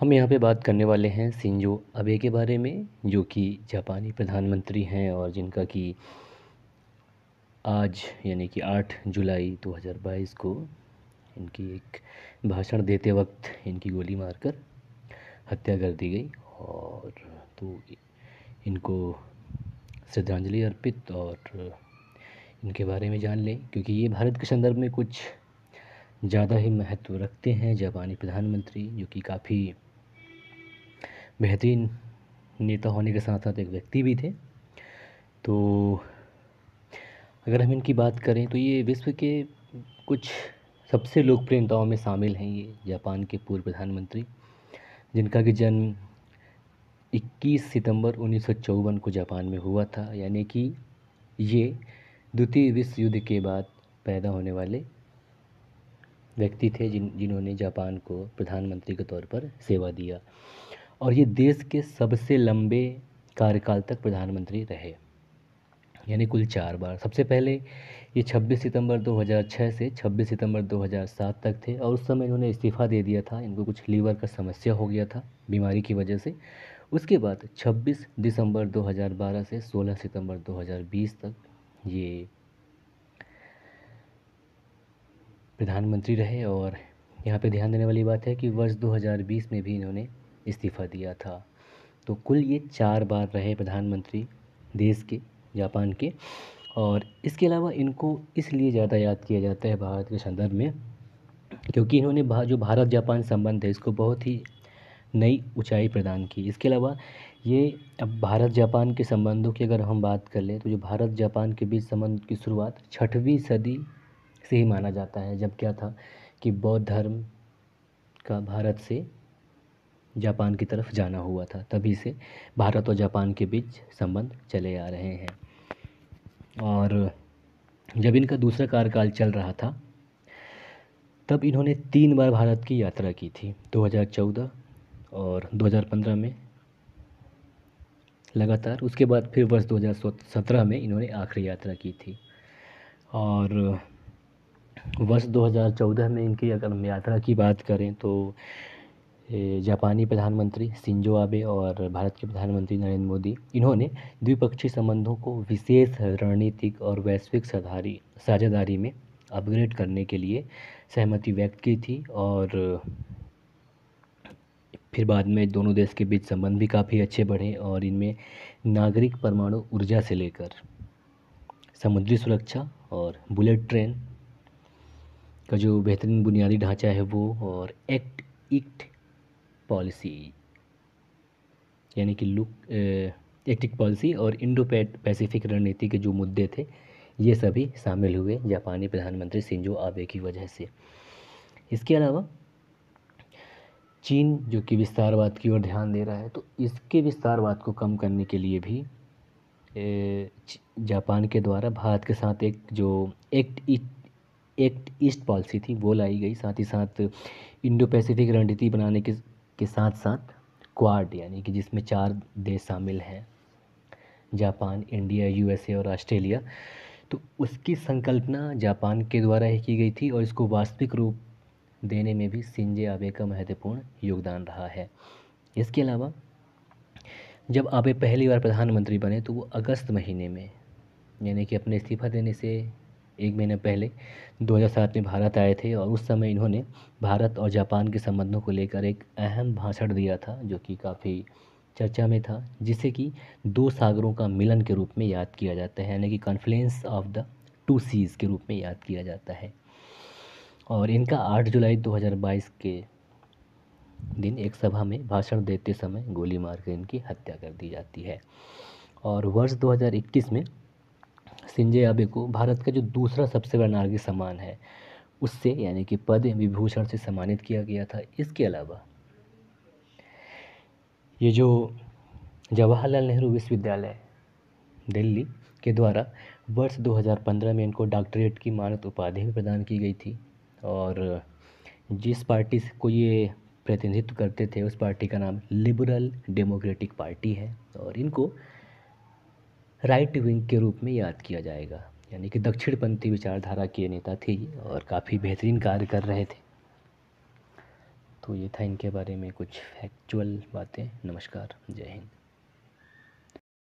हम यहाँ पे बात करने वाले हैं सिंजो अबे के बारे में जो कि जापानी प्रधानमंत्री हैं और जिनका कि आज यानी कि 8 जुलाई 2022 को इनकी एक भाषण देते वक्त इनकी गोली मारकर हत्या कर दी गई और तो इनको श्रद्धांजलि अर्पित और इनके बारे में जान लें क्योंकि ये भारत के संदर्भ में कुछ ज़्यादा ही महत्व रखते हैं जापानी प्रधानमंत्री जो कि काफ़ी बेहतरीन नेता होने के साथ साथ एक व्यक्ति भी थे तो अगर हम इनकी बात करें तो ये विश्व के कुछ सबसे लोकप्रिय नेताओं में शामिल हैं ये जापान के पूर्व प्रधानमंत्री जिनका कि जन्म 21 सितंबर उन्नीस को जापान में हुआ था यानी कि ये द्वितीय विश्व युद्ध के बाद पैदा होने वाले व्यक्ति थे जिन जिन्होंने जापान को प्रधानमंत्री के तौर पर सेवा दिया और ये देश के सबसे लंबे कार्यकाल तक प्रधानमंत्री रहे यानी कुल चार बार सबसे पहले ये 26 सितंबर 2006 से 26 सितंबर 2007 तक थे और उस समय इन्होंने इस्तीफ़ा दे दिया था इनको कुछ लीवर का समस्या हो गया था बीमारी की वजह से उसके बाद 26 दिसंबर 2012 से 16 सितंबर 2020 तक ये प्रधानमंत्री रहे और यहाँ पे ध्यान देने वाली बात है कि वर्ष 2020 में भी इन्होंने इस्तीफ़ा दिया था तो कुल ये चार बार रहे प्रधानमंत्री देश के जापान के और इसके अलावा इनको इसलिए ज़्यादा याद किया जाता है भारत के संदर्भ में क्योंकि इन्होंने जो भारत जापान संबंध है इसको बहुत ही नई ऊंचाई प्रदान की इसके अलावा ये अब भारत जापान के संबंधों की अगर हम बात कर लें तो जो भारत जापान के बीच संबंध की शुरुआत छठवीं सदी से ही माना जाता है जब क्या था कि बौद्ध धर्म का भारत से जापान की तरफ जाना हुआ था तभी से भारत और जापान के बीच संबंध चले आ रहे हैं और जब इनका दूसरा कार्यकाल चल रहा था तब इन्होंने तीन बार भारत की यात्रा की थी 2014 और 2015 में लगातार उसके बाद फिर वर्ष 2017 में इन्होंने आखिरी यात्रा की थी और वर्ष 2014 में इनकी अगर हम यात्रा की बात करें तो जापानी प्रधानमंत्री सिंजो आबे और भारत के प्रधानमंत्री नरेंद्र मोदी इन्होंने द्विपक्षीय संबंधों को विशेष रणनीतिक और वैश्विक साधारी साझेदारी में अपग्रेड करने के लिए सहमति व्यक्त की थी और फिर बाद में दोनों देश के बीच संबंध भी काफ़ी अच्छे बढ़े और इनमें नागरिक परमाणु ऊर्जा से लेकर समुद्री सुरक्षा और बुलेट ट्रेन का जो बेहतरीन बुनियादी ढांचा है वो और एक्ट इक्ट पॉलिसी यानी कि लुक एक्टिक पॉलिसी और इंडो पैसिफिक रणनीति के जो मुद्दे थे ये सभी शामिल हुए जापानी प्रधानमंत्री सिंजो आबे की वजह से इसके अलावा चीन जो कि विस्तारवाद की ओर ध्यान दे रहा है तो इसके विस्तारवाद को कम करने के लिए भी uh, जापान के द्वारा भारत के साथ एक जो एक्ट एक्ट ईस्ट पॉलिसी थी वो लाई गई साथ ही साथ इंडो पैसिफिक रणनीति बनाने के के साथ साथ क्वाड यानी कि जिसमें चार देश शामिल हैं जापान इंडिया यूएसए और ऑस्ट्रेलिया तो उसकी संकल्पना जापान के द्वारा ही की गई थी और इसको वास्तविक रूप देने में भी सिंजे आबे का महत्वपूर्ण योगदान रहा है इसके अलावा जब आबे पहली बार प्रधानमंत्री बने तो वो अगस्त महीने में यानी कि अपने इस्तीफा देने से एक महीने पहले 2007 में भारत आए थे और उस समय इन्होंने भारत और जापान के संबंधों को लेकर एक अहम भाषण दिया था जो कि काफ़ी चर्चा में था जिसे कि दो सागरों का मिलन के रूप में याद किया जाता है यानी कि confluence of the two seas के रूप में याद किया जाता है और इनका 8 जुलाई 2022 के दिन एक सभा में भाषण देते समय गोली मारकर इनकी हत्या कर दी जाती है और वर्ष 2021 में सिंजय आबे को भारत का जो दूसरा सबसे बड़ा नागरिक सम्मान है उससे यानी कि पद विभूषण से सम्मानित किया गया था इसके अलावा ये जो जवाहरलाल नेहरू विश्वविद्यालय दिल्ली के द्वारा वर्ष 2015 में इनको डॉक्टरेट की मानक उपाधि भी प्रदान की गई थी और जिस पार्टी को ये प्रतिनिधित्व करते थे उस पार्टी का नाम लिबरल डेमोक्रेटिक पार्टी है और इनको राइट विंग के रूप में याद किया जाएगा यानी कि दक्षिणपंथी विचारधारा के नेता थे और काफ़ी बेहतरीन कार्य कर रहे थे तो ये था इनके बारे में कुछ फैक्चुअल बातें नमस्कार जय हिंद